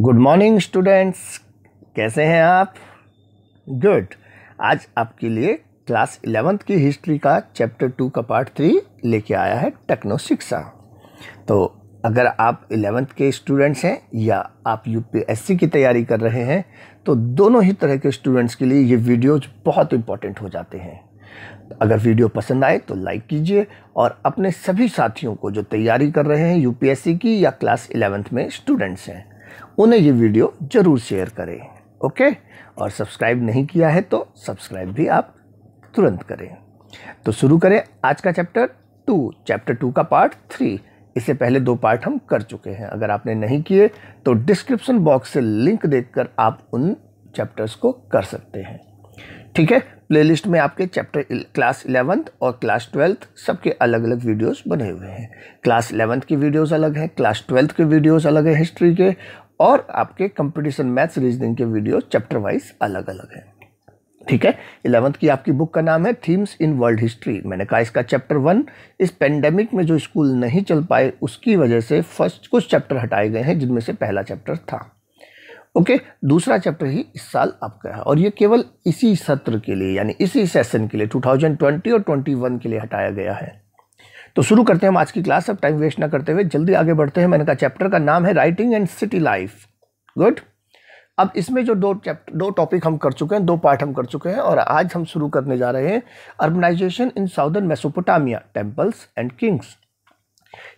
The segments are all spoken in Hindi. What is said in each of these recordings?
गुड मॉर्निंग स्टूडेंट्स कैसे हैं आप गुड आज आपके लिए क्लास इलेवेंथ की हिस्ट्री का चैप्टर टू का पार्ट थ्री लेके आया है टेक्नो शिक्षा तो अगर आप इलेवेंथ के स्टूडेंट्स हैं या आप यूपीएससी की तैयारी कर रहे हैं तो दोनों ही तरह के स्टूडेंट्स के लिए ये वीडियोज बहुत इम्पॉर्टेंट हो जाते हैं अगर वीडियो पसंद आए तो लाइक कीजिए और अपने सभी साथियों को जो तैयारी कर रहे हैं यूपीएससी की या क्लास इलेवेंथ में स्टूडेंट्स हैं उन्हें ये वीडियो ज़रूर शेयर करें ओके और सब्सक्राइब नहीं किया है तो सब्सक्राइब भी आप तुरंत करें तो शुरू करें आज का चैप्टर टू चैप्टर टू का पार्ट थ्री इससे पहले दो पार्ट हम कर चुके हैं अगर आपने नहीं किए तो डिस्क्रिप्शन बॉक्स से लिंक देखकर आप उन चैप्टर्स को कर सकते हैं ठीक है प्लेलिस्ट में आपके चैप्टर क्लास इलेवंथ और क्लास ट्वेल्थ सबके अलग अलग वीडियोस बने हुए हैं क्लास इलेवंथ की वीडियोस अलग हैं क्लास ट्वेल्थ के वीडियोस अलग हैं हिस्ट्री के और आपके कंपटीशन मैथ्स रीजनिंग के वीडियो चैप्टर वाइज अलग अलग हैं ठीक है इलेवंथ की आपकी बुक का नाम है थीम्स इन वर्ल्ड हिस्ट्री मैंने कहा इसका चैप्टर वन इस पेंडेमिक में जो स्कूल नहीं चल पाए उसकी वजह से फर्स्ट कुछ चैप्टर हटाए गए हैं जिनमें से पहला चैप्टर था ओके दूसरा चैप्टर ही इस साल आपका है और ये केवल इसी सत्र के लिए यानी इसी सेशन के लिए टू और ट्वेंटी के लिए हटाया गया है तो शुरू करते हैं हम आज की क्लास अब टाइम वेस्ट ना करते हुए जल्दी आगे बढ़ते हैं मैंने कहा चैप्टर का नाम है writing and city life good अब इसमें जो दो चैप्टर दो टॉपिक हम कर चुके हैं दो पार्ट हम कर चुके हैं और आज हम शुरू करने जा रहे हैं urbanization in southern Mesopotamia temples and kings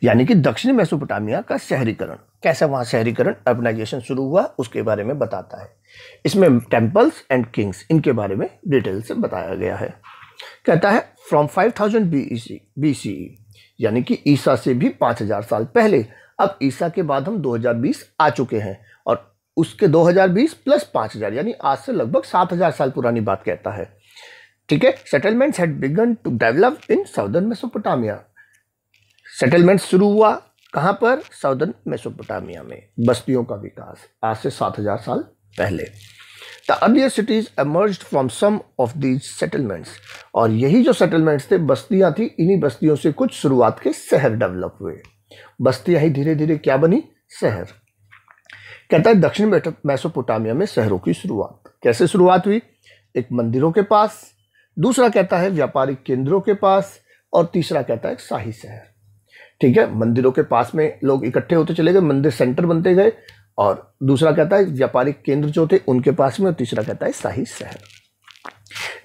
यानी कि दक्षिणी मेसोपोटामिया का शहरीकरण कैसे वहाँ शहरीकरण अर्बनाइजेशन शुरू हुआ उसके बारे में बताता है इसमें टेम्पल्स एंड किंग्स इनके बारे में डिटेल से बताया गया है कहता है from five C B C यानी कि ईसा से भी 5000 साल पहले अब ईसा के बाद हम 2020 आ चुके हैं और उसके 2020 प्लस 5000 यानी आज से लगभग 7000 साल पुरानी बात कहता है ठीक है settlements had begun to develop in southern Mesopotamia settlement शुरू हुआ कहाँ पर साउदर्न मेसोपोटामिया में बस्तियों का विकास आज से सात साल पहले the earlier cities emerge from some of these settlements और यही जो सेटलमेंट्स थे बस्तियाँ थी इन्हीं बस्तियों से कुछ शुरुआत के शहर डेवलप हुए बस्तियाँ ही धीरे धीरे क्या बनी शहर कहता है दक्षिण मैसोपोटामिया में शहरों की शुरुआत कैसे शुरुआत हुई एक मंदिरों के पास दूसरा कहता है व्यापारिक केंद्रों के पास और तीसरा कहता है शाही शहर ठीक है मंदिरों के पास में लोग इकट्ठे होते चले गए मंदिर सेंटर बनते गए और दूसरा कहता है व्यापारिक केंद्र जो थे उनके पास में और तीसरा कहता है शाही शहर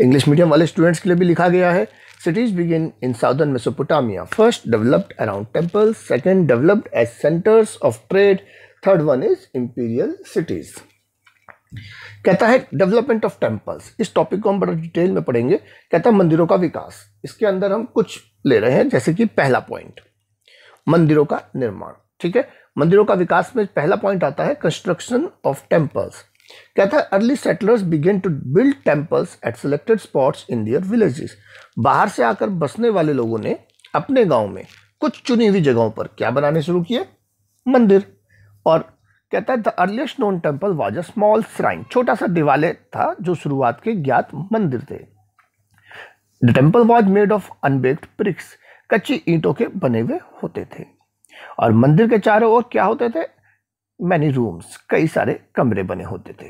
इंग्लिश मीडियम वाले स्टूडेंट्स के लिए भी लिखा गया है cities begin in southern Mesopotamia first developed around temples, second developed as centres of trade third one is imperial cities कहता है डेवलपमेंट ऑफ टेम्पल्स इस टॉपिक को हम बड़ा डिटेल में पढ़ेंगे कहता है मंदिरों का विकास इसके अंदर हम कुछ ले रहे हैं जैसे कि पहला पॉइंट मंदिरों का निर्माण ठीक है मंदिरों का विकास में पहला पॉइंट आता है कंस्ट्रक्शन ऑफ टेम्पल्स कहता है early settlers began to build temples at selected spots in their villages बाहर से आकर बसने वाले लोगों ने अपने गांव में कुछ चुनी हुई जगहों पर क्या बनाने शुरू किए मंदिर और कहता है the earliest known temple was a small shrine छोटा सा दिवालय था जो शुरुआत के ज्ञात मंदिर थे the temple was made of unbaked bricks कच्ची ईंटों के बने हुए होते थे और मंदिर के चारों ओर क्या होते थे मैनी रूम्स कई सारे कमरे बने होते थे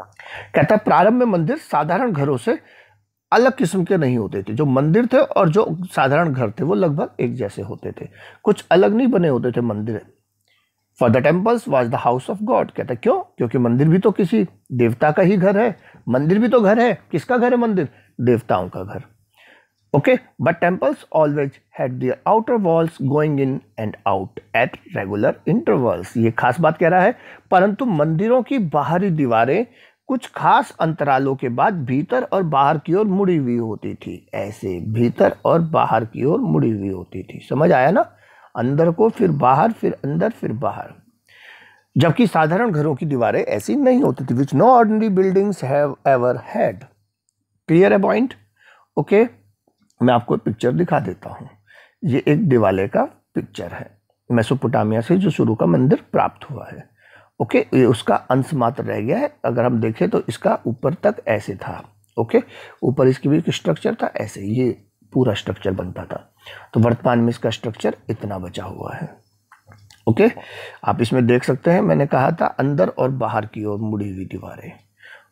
कहता प्रारंभ में मंदिर साधारण घरों से अलग किस्म के नहीं होते थे जो मंदिर थे और जो साधारण घर थे वो लगभग एक जैसे होते थे कुछ अलग नहीं बने होते थे मंदिर for the temples was the house of god कहता क्यों क्योंकि मंदिर भी तो किसी देवता का ही घर है मंदिर भी तो घर है किसका घर है मंदिर देवताओं का घर Okay, but temples always had the outer walls going in and out at regular intervals. ye khas baat keh raha है परंतु मंदिरों की बाहरी दीवारें कुछ खास अंतरालों के बाद भीतर और बाहर की ओर मुड़ी हुई होती थी ऐसे भीतर और बाहर की ओर मुड़ी हुई होती थी समझ आया ना अंदर को फिर बाहर फिर अंदर फिर बाहर जबकि साधारण घरों की दीवारें ऐसी नहीं होती थी which no ordinary buildings have ever had clear है पॉइंट ओके okay? मैं आपको पिक्चर दिखा देता हूँ ये एक दिवाले का पिक्चर है मैसोपोटामिया से जो शुरू का मंदिर प्राप्त हुआ है ओके ये उसका अंश मात्र रह गया है अगर हम देखें तो इसका ऊपर तक ऐसे था ओके ऊपर इसकी भी स्ट्रक्चर था ऐसे ये पूरा स्ट्रक्चर बनता था तो वर्तमान में इसका स्ट्रक्चर इतना बचा हुआ है ओके आप इसमें देख सकते हैं मैंने कहा था अंदर और बाहर की ओर मुड़ी हुई दीवारें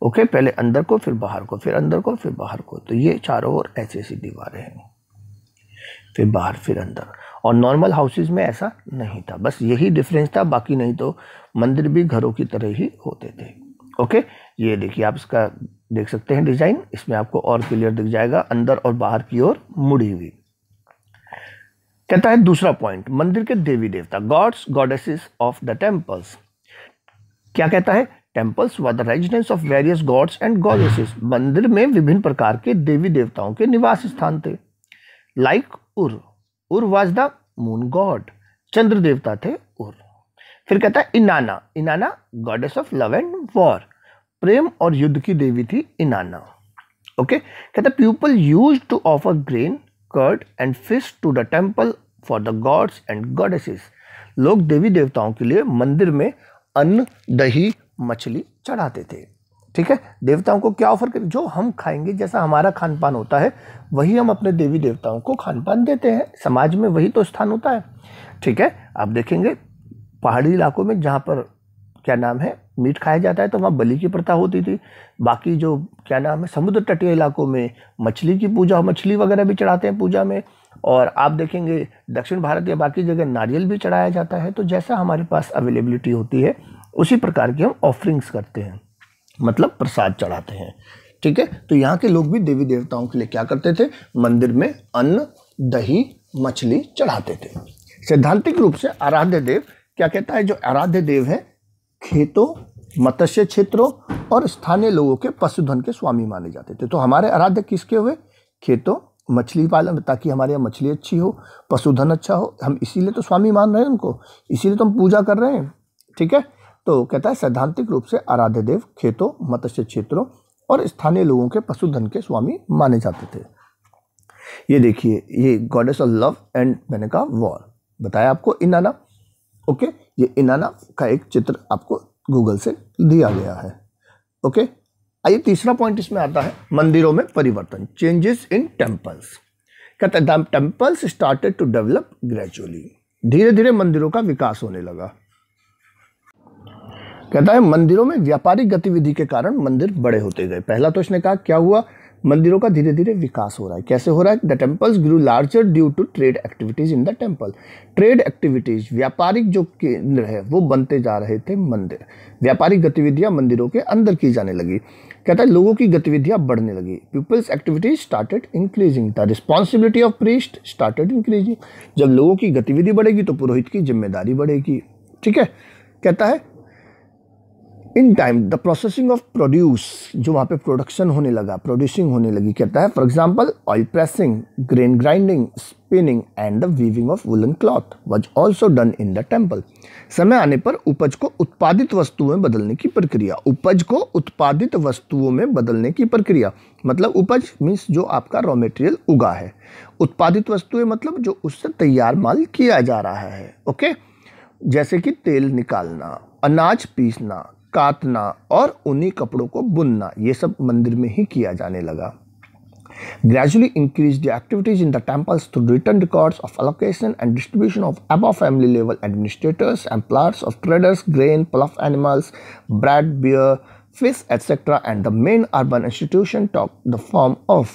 ओके पहले अंदर को फिर बाहर को फिर अंदर को फिर बाहर को तो ये चारों ओर ऐसी ऐसी दीवारें हैं फिर बाहर फिर अंदर और नॉर्मल हाउसेज में ऐसा नहीं था बस यही डिफरेंस था बाकी नहीं तो मंदिर भी घरों की तरह ही होते थे ओके ये देखिए आप इसका देख सकते हैं डिज़ाइन इसमें आपको और क्लियर दिख जाएगा अंदर और बाहर की ओर मुड़ी हुई कहता है दूसरा पॉइंट मंदिर के देवी देवता gods goddesses of the temples क्या कहता है टेम्पल्स व the residence of various gods and goddesses मंदिर में विभिन्न प्रकार के देवी देवताओं के निवास स्थान थे like Ur Ur was the moon god चंद्र देवता थे उर फिर कहता है Inanna Inanna goddess of love and war प्रेम और युद्ध की देवी थी इनाना ओके कहता है people use to offer grain curd and fish to the temple for the gods and goddesses लोग देवी देवताओं के लिए मंदिर में अन्न दही मछली चढ़ाते थे ठीक है देवताओं को क्या ऑफर करें जो हम खाएंगे जैसा हमारा खान पान होता है वही हम अपने देवी देवताओं को खान पान देते हैं समाज में वही तो स्थान होता है ठीक है आप देखेंगे पहाड़ी इलाकों में जहाँ पर क्या नाम है मीट खाया जाता है तो वहाँ बलि की प्रथा होती थी बाकी जो क्या नाम है समुद्र तटीय इलाकों में मछली की पूजा मछली वगैरह भी चढ़ाते हैं पूजा में और आप देखेंगे दक्षिण भारत या बाकी जगह नारियल भी चढ़ाया जाता है तो जैसा हमारे पास अवेलेबिलिटी होती है उसी प्रकार की हम ऑफरिंग्स करते हैं मतलब प्रसाद चढ़ाते हैं ठीक है तो यहाँ के लोग भी देवी देवताओं के लिए क्या करते थे मंदिर में अन्न दही मछली चढ़ाते थे सैद्धांतिक रूप से आराध्य देव क्या कहता है जो आराध्य देव है खेतों मत्स्य क्षेत्रों और स्थानीय लोगों के पशुधन के स्वामी माने जाते थे तो हमारे आराध्य किसके हुए खेतों मछली पालन ताकि हमारे यहाँ मछली अच्छी हो पशुधन अच्छा हो हम इसीलिए तो स्वामी मान रहे हैं उनको इसीलिए तो हम पूजा कर रहे हैं ठीक है तो कहता है सैद्धांतिक रूप से आराध्य देव खेतों मत्स्य क्षेत्रों और स्थानीय लोगों के पशुधन के स्वामी माने जाते थे ये देखिए ये गॉडेस ऑफ लव एंड मैंने कहा वॉर बताया आपको इनाना ओके ये इनाना का एक चित्र आपको गूगल से दिया गया है ओके आइए तीसरा पॉइंट इसमें आता है मंदिरों में परिवर्तन चेंजेस इन टेम्पल्स कहते हैं temples started to develop gradually धीरे धीरे मंदिरों का विकास होने लगा कहता है मंदिरों में व्यापारिक गतिविधि के कारण मंदिर बड़े होते गए पहला तो इसने कहा क्या हुआ मंदिरों का धीरे धीरे विकास हो रहा है कैसे हो रहा है the temples grew larger due to trade activities in the temple trade activities व्यापारिक जो केंद्र है वो बनते जा रहे थे मंदिर व्यापारिक गतिविधियाँ मंदिरों के अंदर की जाने लगी कहता है लोगों की गतिविधियाँ बढ़ने लगी peoples activities started increasing the responsibility of priest started increasing जब लोगों की गतिविधि बढ़ेगी तो पुरोहित की जिम्मेदारी बढ़ेगी ठीक है कहता है in time the processing of produce जो वहाँ पे प्रोडक्शन होने लगा प्रोड्यूसिंग होने लगी कहता है for example oil pressing grain grinding spinning and the weaving of woollen cloth was also done in the temple समय आने पर उपज को उत्पादित वस्तुओं में बदलने की प्रक्रिया उपज को उत्पादित वस्तुओं में बदलने की प्रक्रिया मतलब उपज मीन्स जो आपका रॉ मटेरियल उगा है उत्पादित वस्तुएं मतलब जो उससे तैयार माल किया जा रहा है ओके जैसे कि तेल निकालना अनाज पीसना काटना और ऊनी कपड़ों को बुनना ये सब मंदिर में ही किया जाने लगा gradually increased the activities in the temples through written records of allocation and distribution of above family level administrators employers of traders grain pluff animals bread beer fish etc and the main urban institution took the form of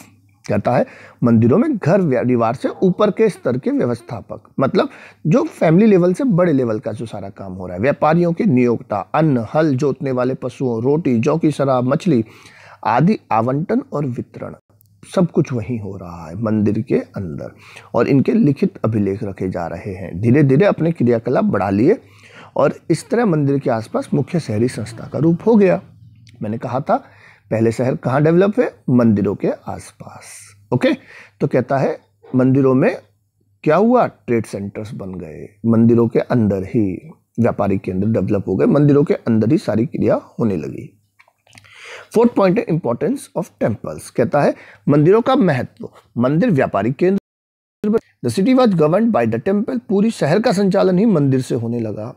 कहता है मंदिरों में घर परिवार से ऊपर के स्तर के व्यवस्थापक मतलब जो फैमिली लेवल से बड़े लेवल का जो सारा काम हो रहा है व्यापारियों के नियोक्ता अन्न हल जोतने वाले पशुओं रोटी की शराब मछली आदि आवंटन और वितरण सब कुछ वहीं हो रहा है मंदिर के अंदर और इनके लिखित अभिलेख रखे जा रहे हैं धीरे धीरे अपने क्रियाकलाप बढ़ा लिए और इस तरह मंदिर के आसपास मुख्य शहरी संस्था का रूप हो गया मैंने कहा था पहले शहर कहाँ डेवलप हुए मंदिरों के आसपास ओके तो कहता है मंदिरों में क्या हुआ ट्रेड सेंटर्स बन गए मंदिरों के अंदर ही व्यापारिक केंद्र डेवलप हो गए मंदिरों के अंदर ही सारी क्रिया होने लगी फोर्थ पॉइंट है इंपॉर्टेंस ऑफ टेम्पल्स कहता है मंदिरों का महत्व मंदिर व्यापारिक केंद्र the city was govern by the temple पूरी शहर का संचालन ही मंदिर से होने लगा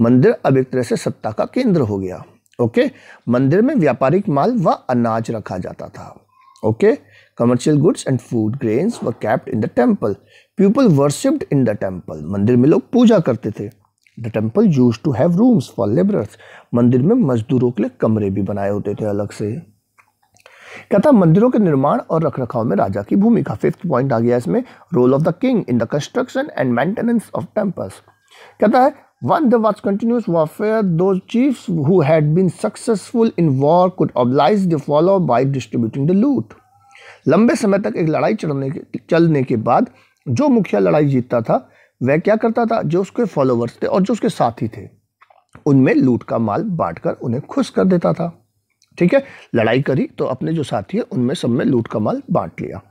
मंदिर अब एक तरह से सत्ता का केंद्र हो गया ओके मंदिर में व्यापारिक माल व अनाज रखा जाता था okay commercial goods and food grains were kept in the temple people worshipped in the temple मंदिर में लोग पूजा करते थे the temple use to have rooms for labourers मंदिर में मजदूरों के लिए कमरे भी बनाए होते थे अलग से कहता मंदिरों के निर्माण और रखरखाव में राजा की भूमिका फिफ्थ पॉइंट आ गया इसमें role of the king in the construction and maintenance of temples कहता है one the was continuous warfare though chiefs who had been successful in war could oblige the follow by distributing the loot लंबे समय तक एक लड़ाई चढ़ने चलने के बाद जो मुखिया लड़ाई जीतता था वह क्या करता था जो उसके फॉलोवर्स थे और जो उसके साथी थे उनमें लूट का माल बांटकर उन्हें खुश कर देता था ठीक है लड़ाई करी तो अपने जो साथी है उनमें सब में लूट का माल बांट लिया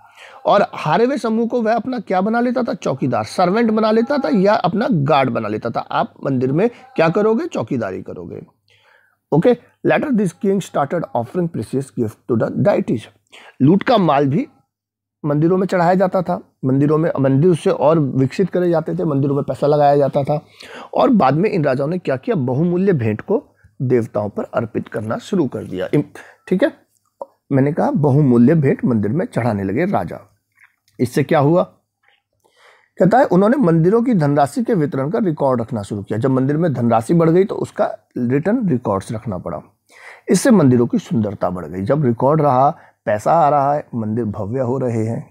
और हारे हुए समूह को वह अपना क्या बना लेता था चौकीदार सर्वेंट बना लेता था या अपना गार्ड बना लेता था आप मंदिर में क्या करोगे चौकीदारी करोगे okay later this king started offering precious gift to the deities लूट का माल भी मंदिरों में चढ़ाया जाता था मंदिरों में मंदिर से और विकसित करे जाते थे मंदिरों में पैसा लगाया जाता था और बाद में इन राजाओं ने क्या किया बहुमूल्य भेंट को देवताओं पर अर्पित करना शुरू कर दिया ठीक है मैंने कहा बहुमूल्य भेंट मंदिर में चढ़ाने लगे राजा इससे क्या हुआ कहता है उन्होंने मंदिरों की धनराशि के वितरण का रिकॉर्ड रखना शुरू किया जब मंदिर में धनराशि बढ़ गई तो उसका रिटर्न रिकॉर्ड्स रखना पड़ा इससे मंदिरों की सुंदरता बढ़ गई जब रिकॉर्ड रहा पैसा आ रहा है मंदिर भव्य हो रहे हैं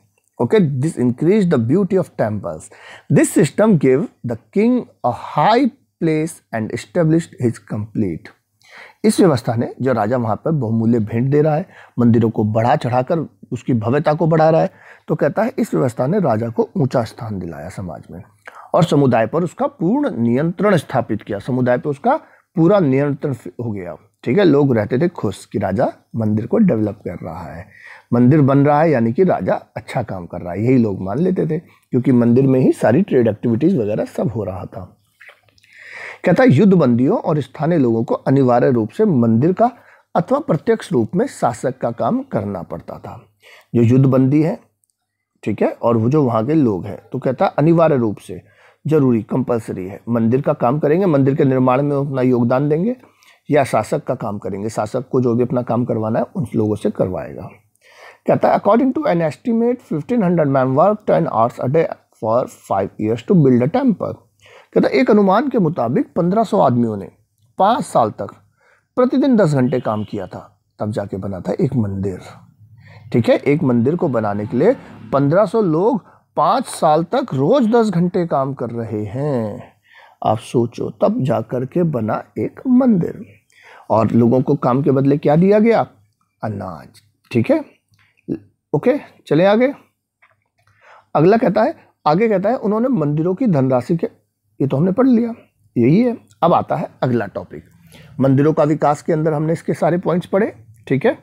okay this increase the beauty of temples this system give the king a high place and establish his complete इस व्यवस्था ने जो राजा वहाँ पर बहुमूल्य भेंट दे रहा है मंदिरों को बढ़ा चढ़ाकर उसकी भव्यता को बढ़ा रहा है तो कहता है इस व्यवस्था ने राजा को ऊंचा स्थान दिलाया समाज में और समुदाय पर उसका पूर्ण नियंत्रण स्थापित किया समुदाय पर उसका पूरा नियंत्रण हो गया ठीक है लोग रहते थे खुश कि राजा मंदिर को डेवलप कर रहा है मंदिर बन रहा है यानी कि राजा अच्छा काम कर रहा है यही लोग मान लेते थे क्योंकि मंदिर में ही सारी ट्रेड एक्टिविटीज़ वगैरह सब हो रहा था कहता है युद्ध बंदियों और स्थानीय लोगों को अनिवार्य रूप से मंदिर का अथवा प्रत्यक्ष रूप में शासक का काम करना पड़ता था जो युद्धबंदी है ठीक है और वो जो वहाँ के लोग हैं तो कहता अनिवार्य रूप से जरूरी कंपलसरी है मंदिर का काम करेंगे मंदिर के निर्माण में अपना योगदान देंगे या शासक का काम करेंगे शासक को जो भी अपना काम करवाना है उन लोगों से करवाएगा कहता है according to an estimate fifteen hundred man work ten hours a day for five years to build a temple कहता एक अनुमान के मुताबिक 1500 आदमियों ने पाँच साल तक प्रतिदिन दस घंटे काम किया था तब जाके बना था एक मंदिर ठीक है एक मंदिर को बनाने के लिए 1500 लोग पाँच साल तक रोज दस घंटे काम कर रहे हैं आप सोचो तब जा कर के बना एक मंदिर और लोगों को काम के बदले क्या दिया गया अनाज ठीक है ओके चले आगे अगला कहता है आगे कहता है उन्होंने मंदिरों की धनराशि के ये तो हमने पढ़ लिया यही है अब आता है अगला टॉपिक मंदिरों का विकास के अंदर हमने इसके सारे पॉइंट्स पढ़े ठीक है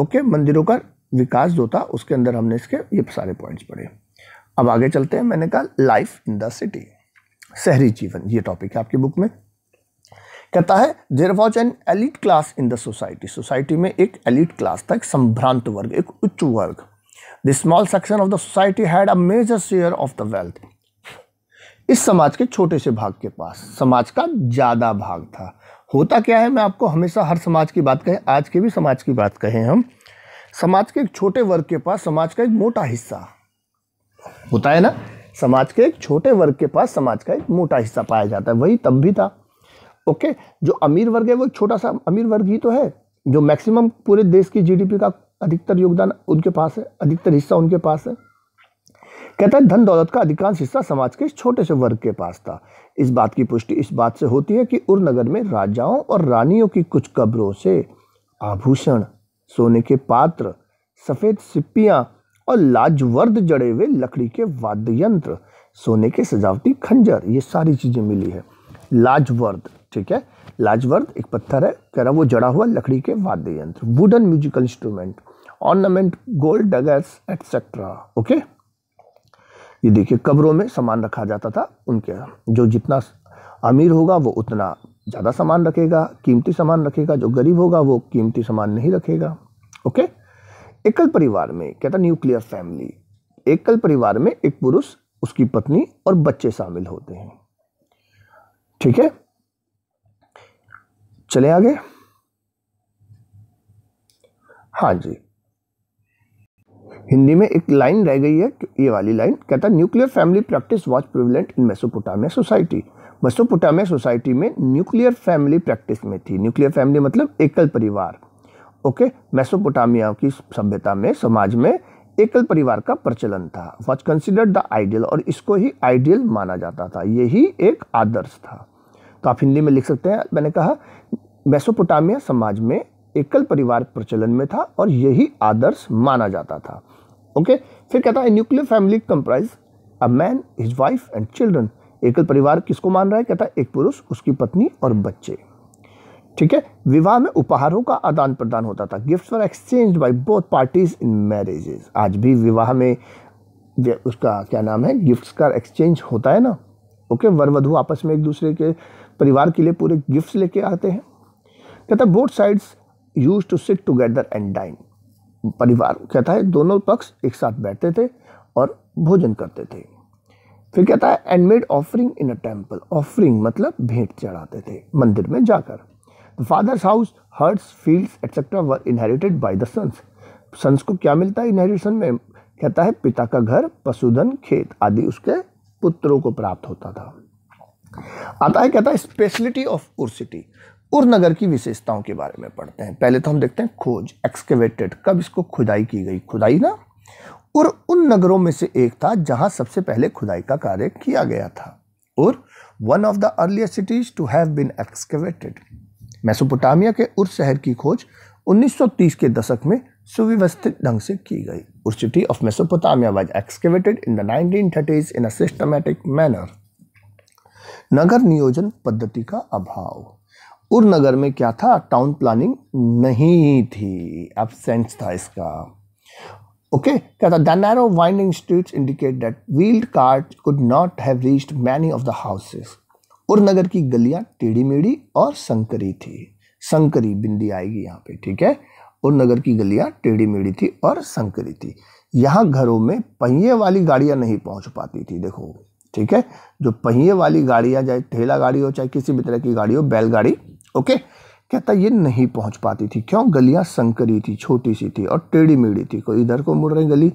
ओके मंदिरों का विकास जो था उसके अंदर हमने इसके ये सारे पॉइंट्स पढ़े अब आगे चलते हैं मैंने कहा लाइफ इन द सिटी शहरी जीवन ये टॉपिक है आपकी बुक में कहता है there was an elite class in the society society में एक एलिट क्लास था एक संभ्रांत वर्ग एक उच्च वर्ग the small section of the society had a major share of the wealth इस समाज के छोटे से भाग के पास समाज का ज़्यादा भाग था होता क्या है मैं आपको हमेशा हर समाज की बात कहें आज के भी समाज की बात कहें हम समाज के एक छोटे वर्ग के पास समाज का एक मोटा हिस्सा होता है ना समाज के एक छोटे वर्ग के पास समाज का एक मोटा हिस्सा पाया जाता है वही तब भी था ओके जो अमीर वर्ग है वो छोटा सा अमीर वर्ग ही तो है जो मैक्सिमम पूरे देश की जीडीपी का अधिकतर योगदान उनके पास है अधिकतर हिस्सा उनके पास है कहता है धन दौलत का अधिकांश हिस्सा समाज के छोटे से वर्ग के पास था इस बात की पुष्टि इस बात से होती है कि उर्नगर में राजाओं और रानियों की कुछ कब्रों से आभूषण सोने के पात्र सफ़ेद सिप्पियां और लाजवर्द जड़े हुए लकड़ी के वाद्य यंत्र सोने के सजावटी खंजर ये सारी चीज़ें मिली है लाजवर्द ठीक है लाजवर्द एक पत्थर है कह रहा वो जड़ा हुआ लकड़ी के वाद्य यंत्र wooden musical instrument ornament gold daggers etcetera okay ये देखिए कब्रों में सामान रखा जाता था उनके जो जितना अमीर होगा वो उतना ज़्यादा सामान रखेगा कीमती सामान रखेगा जो गरीब होगा वो कीमती सामान नहीं रखेगा ओके एकल परिवार में कहता न्यूक्लियर फैमिली एकल परिवार में एक पुरुष उसकी पत्नी और बच्चे शामिल होते हैं ठीक है चले आगे हाँ जी हिंदी में एक लाइन रह गई है ये वाली लाइन कहता है nuclear family practice was prevalent in Mesopotamia society Mesopotamia society में न्यूक्लियर फैमिली प्रैक्टिस में थी न्यूक्लियर फैमिली मतलब एकल परिवार ओके मेसोपोटामिया की सभ्यता में समाज में एकल परिवार का प्रचलन था वॉज कंसिडर्ड द आइडियल और इसको ही आइडियल माना जाता था यही एक आदर्श था तो आप हिंदी में लिख सकते हैं मैंने कहा मेसोपोटामिया समाज में एकल परिवार प्रचलन में था और यही आदर्श माना जाता था ओके फिर कहता है nuclear family comprise a man his wife and children एकल परिवार किसको मान रहा है कहता है एक पुरुष उसकी पत्नी और बच्चे ठीक है विवाह में उपहारों का आदान प्रदान होता था gifts for exchange by both parties in marriages आज भी विवाह में उसका क्या नाम है गिफ्ट्स का एक्सचेंज होता है ना ओके वर वधु आपस में एक दूसरे के परिवार के लिए पूरे गिफ्ट्स लेके आते हैं कहता है both sides use to sit together and dine परिवार कहता है दोनों पक्ष एक साथ बैठते थे और भोजन करते थे फिर कहता है and made offering in a temple offering मतलब भेंट चढ़ाते थे मंदिर में जाकर the father's house herds fields etcetera were inherited by the sons sons को क्या मिलता है इनहेरिटेशन में कहता है पिता का घर पशुधन खेत आदि उसके पुत्रों को प्राप्त होता था आता है कहता है स्पेशलिटी ऑफ उर्सिटी और नगर की विशेषताओं के बारे में पढ़ते हैं पहले तो हम देखते हैं खोज एक्सकेवेटेड कब इसको खुदाई की गई खुदाई ना और उन नगरों में से एक था जहां सबसे पहले खुदाई का कार्य किया गया था और one of the earlier cities to have been excavated Mesopotamia के उस शहर की खोज 1930 के दशक में सुव्यवस्थित ढंग से की गई और city of Mesopotamia was excavated in the 1930s in a systematic manner नगर नियोजन पद्धति का अभाव उरनगर में क्या था टाउन प्लानिंग नहीं थी अब सेंस था इसका ओके क्या था the narrow winding streets indicate that wheeled cart could not have reached many of the houses उरनगर की गलियां टेढ़ी मेढ़ी और संकरी थी संकरी बिंदी आएगी यहाँ पे ठीक है उरनगर की गलियां टेढ़ी मेढ़ी थी और संकरी थी यहाँ घरों में पहिए वाली गाड़ियाँ नहीं पहुँच पाती थी देखो ठीक है जो पहिए वाली गाड़ियाँ चाहे ठेला गाड़ी हो चाहे किसी भी तरह की गाड़ी हो बैलगाड़ी ओके कहता ये नहीं पहुंच पाती थी क्यों गलियां संकरी थी छोटी सी थी और टेढ़ी मेढ़ी थी कोई इधर को मुड़ रही गली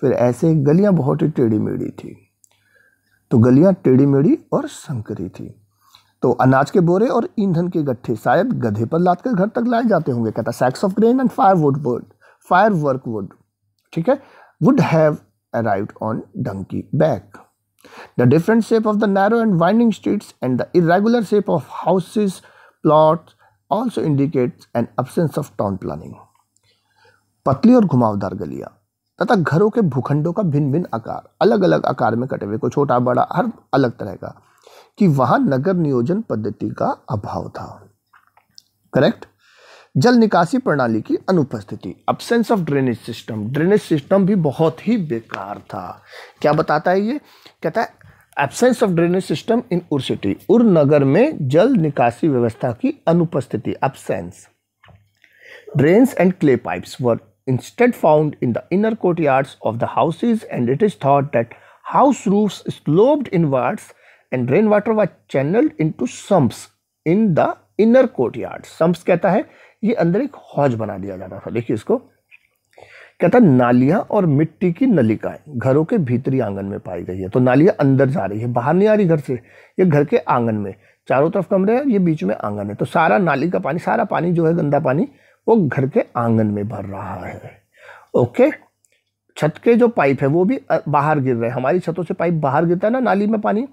फिर ऐसे गलियां बहुत ही टेढ़ी मेढ़ी थी तो गलियां टेढ़ी मेढ़ी और संकरी थी तो अनाज के बोरे और ईंधन के गट्ठे शायद गधे पर लाद कर घर तक लाए जाते होंगे कहता sacks of grain and fire wood wood fire work wood ठीक है would have arrive on donkey back The different shape of the narrow and winding streets and the irregular shape of houses plot also indicates an absence of town planning पतली और घुमावदार गलियां तथा घरों के भूखंडों का भिन्न भिन्न आकार अलग अलग आकार में कटे हुए को छोटा बड़ा हर अलग तरह का कि वहां नगर नियोजन पद्धति का अभाव था करेक्ट जल निकासी प्रणाली की अनुपस्थिति absence of drainage system drainage system भी बहुत ही बेकार था क्या बताता है ये कहता है absence of drainage system in Ur city उर नगर में जल निकासी व्यवस्था की अनुपस्थिति absence drains and clay pipes were instead found in the inner courtyards of the houses and it is thought that house roof sloped inwards and rain water was channelled into sumps in the inner courtyard sumps कहता है ये अंदर एक हौज बना दिया जाता था देखिए इसको कहता है नालियाँ और मिट्टी की नलिकाएं घरों के भीतरी आंगन में पाई गई है तो नालियाँ अंदर जा रही है बाहर नहीं आ रही घर से ये घर के आंगन में चारों तरफ कमरे हैं ये बीच में आंगन है तो सारा नाली का पानी सारा पानी जो है गंदा पानी वो घर के आंगन में भर रहा है ओके छत के जो पाइप है वो भी बाहर गिर रहे हैं हमारी छतों से पाइप बाहर गिरता है ना नाली में पानी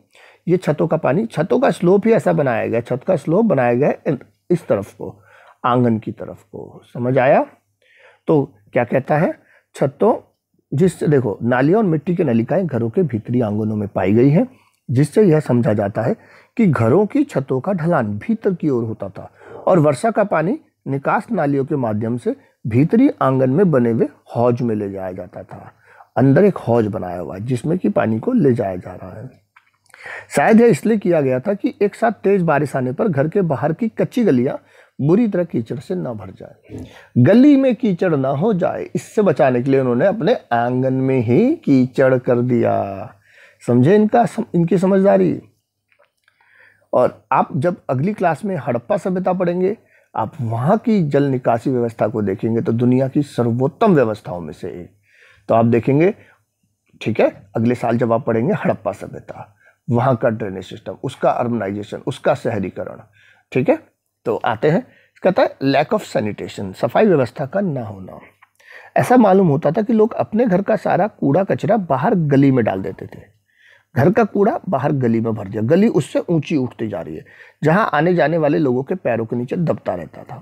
ये छतों का पानी छतों का स्लोप ही ऐसा बनाया गया छत का स्लोप बनाया गया इस तरफ को आंगन की तरफ को समझ आया तो क्या कहता है छतों जिस देखो नालियाँ और मिट्टी की नलिकाएं घरों के भीतरी आंगनों में पाई गई हैं जिससे यह समझा जाता है कि घरों की छतों का ढलान भीतर की ओर होता था और वर्षा का पानी निकास नालियों के माध्यम से भीतरी आंगन में बने हुए हौज में ले जाया जाता था अंदर एक हौज बनाया हुआ है जिसमें कि पानी को ले जाया जा रहा है शायद यह इसलिए किया गया था कि एक साथ तेज बारिश आने पर घर के बाहर की कच्ची गलियां बुरी तरह कीचड़ से ना भर जाए गली में कीचड़ ना हो जाए इससे बचाने के लिए उन्होंने अपने आंगन में ही कीचड़ कर दिया समझे इनका सम, इनकी समझदारी और आप जब अगली क्लास में हड़प्पा सभ्यता पढ़ेंगे आप वहाँ की जल निकासी व्यवस्था को देखेंगे तो दुनिया की सर्वोत्तम व्यवस्थाओं में से एक तो आप देखेंगे ठीक है अगले साल जब आप पढ़ेंगे हड़प्पा सभ्यता वहाँ का ड्रेनेज सिस्टम उसका अर्बनाइजेशन उसका शहरीकरण ठीक है तो आते हैं कहता है लैक ऑफ सैनिटेशन सफाई व्यवस्था का ना होना ऐसा मालूम होता था कि लोग अपने घर का सारा कूड़ा कचरा बाहर गली में डाल देते थे घर का कूड़ा बाहर गली में भर दिया गली उससे ऊंची उठती जा रही है जहां आने जाने वाले लोगों के पैरों के नीचे दबता रहता था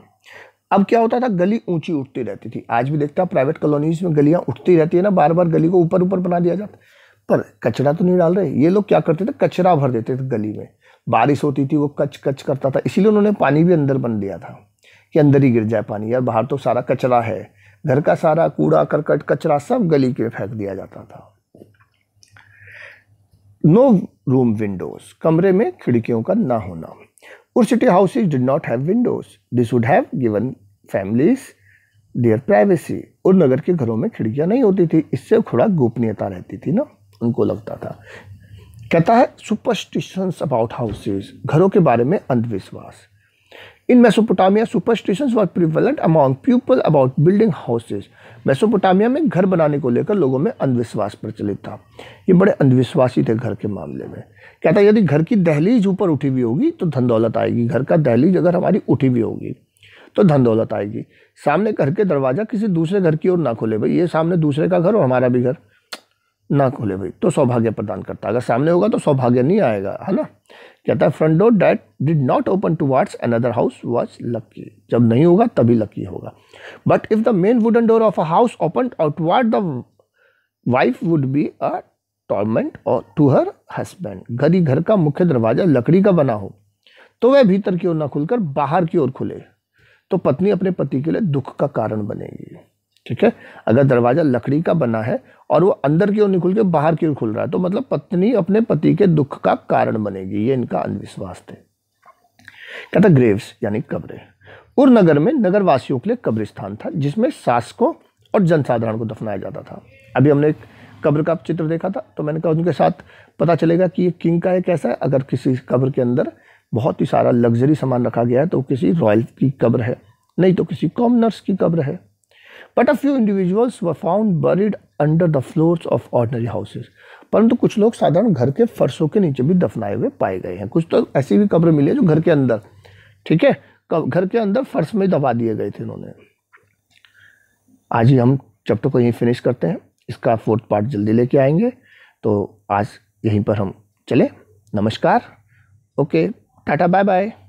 अब क्या होता था गली ऊंची उठती रहती थी आज भी देखता प्राइवेट कॉलोनीज में गलियां उठती रहती है ना बार बार गली को ऊपर ऊपर बना दिया जाता पर कचरा तो नहीं डाल रहे ये लोग क्या करते थे कचरा भर देते थे गली में बारिश होती थी वो कच कच करता था इसीलिए उन्होंने पानी भी अंदर बन दिया था कि अंदर ही गिर जाए पानी यार बाहर तो सारा कचरा है घर का सारा कूड़ा करकट कचरा सब गली के फेंक दिया जाता था नो रूम विंडोज कमरे में खिड़कियों का ना होना city houses did not have windows this would have given families their privacy और नगर के घरों में खिड़कियां नहीं होती थी इससे थोड़ा गोपनीयता रहती थी ना उनको लगता था कहता है सुपरस्टिशंस अबाउट हाउसेज घरों के बारे में अंधविश्वास in Mesopotamia superstitions were prevalent among people about building houses Mesopotamia में घर बनाने को लेकर लोगों में अंधविश्वास प्रचलित था ये बड़े अंधविश्वासी थे घर के मामले में कहता यदि घर की दहलीज ऊपर उठी हुई होगी तो धन दौलत आएगी घर का दहलीज अगर हमारी उठी हुई होगी तो धन दौलत आएगी सामने घर के दरवाज़ा किसी दूसरे घर की ओर ना खोले भाई ये सामने दूसरे का घर और हमारा भी घर ना खोले भाई तो सौभाग्य प्रदान करता अगर सामने होगा तो सौभाग्य नहीं आएगा है ना कहता है front door that did not open towards another house was lucky जब नहीं होगा तभी लकी होगा but if the main wooden door of a house open ward the wife would be a torment और टू हर हस्बैंड घर ही घर का मुख्य दरवाजा लकड़ी का बना हो तो वह भीतर की ओर ना खुलकर बाहर की ओर खुले तो पत्नी अपने पति के लिए दुख का कारण बनेगी ठीक है अगर दरवाज़ा लकड़ी का बना है और वो अंदर की ओर निकल के बाहर की ओर खुल रहा है तो मतलब पत्नी अपने पति के दुख का कारण बनेगी ये इनका अंधविश्वास थे कहता ग्रेव्स यानी कब्रें उर नगर में नगर वासियों के लिए कब्रिस्तान था जिसमें शासकों और जनसाधारण को दफनाया जाता था अभी हमने एक कब्र का चित्र देखा था तो मैंने कहा उनके साथ पता चलेगा कि ये किंग का है कैसा है अगर किसी कब्र के अंदर बहुत ही सारा लग्जरी सामान रखा गया है तो किसी रॉयल की कब्र है नहीं तो किसी कॉमनर्स की कब्र है but a few individuals were found buried under the floors of ordinary houses परंतु कुछ लोग साधारण घर के फर्शों के नीचे भी दफनाए हुए पाए गए हैं कुछ तो ऐसी भी कब्र मिली है जो घर के अंदर ठीक है घर के अंदर फर्श में दबा दिए गए थे उन्होंने आज ही हम चैप्टर को यहीं फिनिश करते हैं इसका फोर्थ पार्ट जल्दी लेके आएंगे तो आज यहीं पर हम चले नमस्कार ओके टाटा बाय बाय